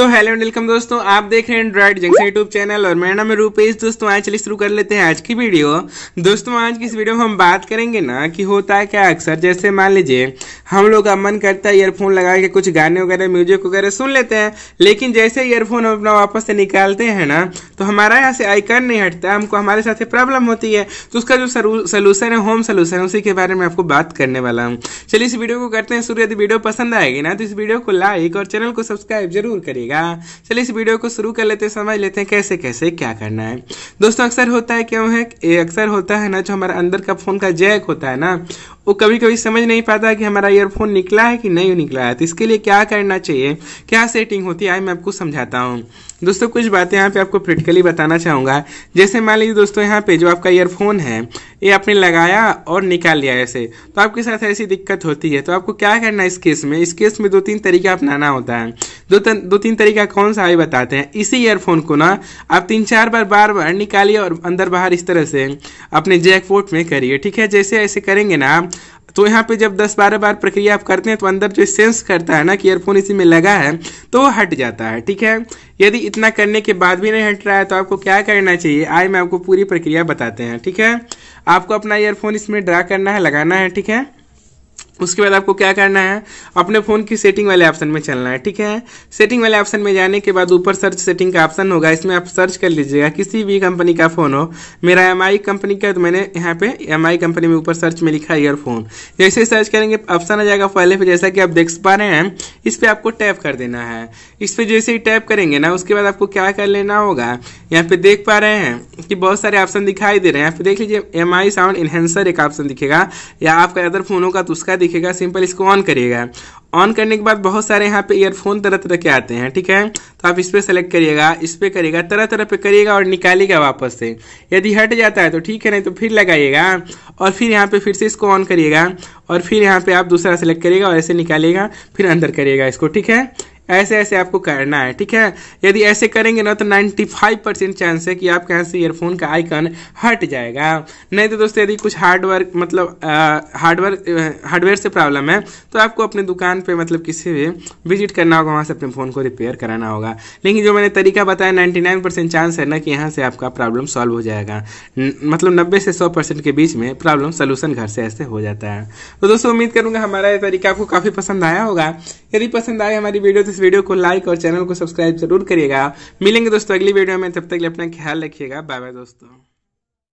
तो hello and welcome दोस्तों आप देख रहे हैं एंड्रॉइड जंक्शन यूट्यूब चैनल और मेरा नाम है रूपेश दोस्तों आज चलिए शुरू कर लेते हैं आज की वीडियो दोस्तों आज की इस वीडियो में हम बात करेंगे ना कि होता है क्या अक्सर जैसे मान लीजिए हम लोग का मन करता है ईयरफोन लगा के कुछ गाने वगैरह म्यूजिक वगैरह सुन लेते हैं लेकिन जैसे ईयरफोन हम अपना वापस से निकालते हैं ना तो हमारा यहाँ से आइकन नहीं हटता हमको हमारे साथ प्रॉब्लम होती है तो उसका जो सलूशन है होम है उसी के बारे में आपको बात करने वाला हूँ चलिए इस वीडियो को करते हैं शुरू यदि वीडियो पसंद आएगी ना तो इस वीडियो को लाइक और चैनल को सब्सक्राइब जरूर करेगा चलिए इस वीडियो को शुरू कर लेते हैं समझ लेते हैं कैसे कैसे क्या करना है दोस्तों अक्सर होता है क्यों है अक्सर होता है ना जो हमारा अंदर का फोन का जैक होता है ना वो कभी कभी समझ नहीं पाता कि हमारा ईयरफोन निकला है कि नहीं निकला है तो इसके लिए क्या करना चाहिए क्या सेटिंग होती है आई मैं आपको समझाता हूँ दोस्तों कुछ बातें यहाँ पे आपको प्रैक्टिकली बताना चाहूँगा जैसे मान लीजिए दोस्तों यहाँ पे जो आपका ईयरफोन है ये आपने लगाया और निकाल लिया ऐसे तो आपके साथ ऐसी दिक्कत होती है तो आपको क्या करना है इस केस में इस केस में दो तीन तरीका अपनाना होता है दो तन, दो तीन तरीका कौन सा है बताते हैं इसी ईयरफोन को ना आप तीन चार बार बार बार निकालिए और अंदर बाहर इस तरह से अपने जैकपोर्ट में करिए ठीक है जैसे ऐसे करेंगे ना तो यहाँ पे जब 10-12 बार प्रक्रिया आप करते हैं तो अंदर जो सेंस करता है ना कि ईयरफोन इसी में लगा है तो वो हट जाता है ठीक है यदि इतना करने के बाद भी नहीं हट रहा है तो आपको क्या करना चाहिए आए मैं आपको पूरी प्रक्रिया बताते हैं ठीक है आपको अपना ईयरफोन इसमें ड्रा करना है लगाना है ठीक है उसके बाद आपको क्या करना है अपने फ़ोन की सेटिंग वाले ऑप्शन में चलना है ठीक है सेटिंग वाले ऑप्शन में जाने के बाद ऊपर सर्च सेटिंग का ऑप्शन होगा इसमें आप सर्च कर लीजिएगा किसी भी कंपनी का फ़ोन हो मेरा एम कंपनी का तो मैंने यहाँ पे एम कंपनी में ऊपर सर्च में लिखा ईयरफोन जैसे सर्च करेंगे ऑप्शन आ जाएगा पहले पर जैसा कि आप देख पा रहे हैं इस पर आपको टैप कर देना है इस पर जैसे ही टैप करेंगे ना उसके बाद आपको क्या कर लेना होगा यहाँ पे देख पा रहे हैं कि बहुत सारे ऑप्शन दिखाई दे रहे हैं यहाँ पर देख लीजिए एम साउंड इन्हेंसर एक ऑप्शन दिखेगा या आपका अदर फोन होगा तो उसका दिखेगा सिंपल इसको ऑन करिएगा ऑन करने के बाद बहुत सारे यहाँ पे ईयरफोन तरह तरह के आते हैं ठीक है तो आप इस पर सेलेक्ट करिएगा इस पर करिएगा तरह तरह पे करिएगा और निकालिएगा वापस से यदि हट जाता है तो ठीक है नहीं तो फिर लगाइएगा और फिर यहाँ पे फिर से इसको ऑन करिएगा और फिर यहाँ पे आप दूसरा सेलेक्ट करिएगा और ऐसे निकालिएगा फिर अंदर करिएगा इसको ठीक है ऐसे ऐसे आपको करना है ठीक है यदि ऐसे करेंगे ना तो 95 परसेंट चांस है कि आपके यहाँ से ईयरफोन का आइकन हट जाएगा नहीं तो दोस्तों यदि कुछ हार्डवर्क मतलब हार्डवर्क हार्डवेयर से प्रॉब्लम है तो आपको अपने दुकान पर मतलब किसी भी विजिट करना होगा वहाँ से अपने फ़ोन को रिपेयर कराना होगा लेकिन जो मैंने तरीका बताया नाइन्टी चांस है ना कि यहाँ से आपका प्रॉब्लम सॉल्व हो जाएगा मतलब नब्बे से सौ परसेंट के बीच में प्रॉब्लम सोल्यूशन घर से ऐसे हो जाता है तो दोस्तों उम्मीद करूंगा हमारा ये तरीका आपको काफ़ी पसंद आया होगा यदि पसंद आए हमारी वीडियो तो वीडियो को लाइक और चैनल को सब्सक्राइब जरूर करिएगा मिलेंगे दोस्तों अगली वीडियो में तब तक अपना ख्याल रखिएगा बाय बाय दोस्तों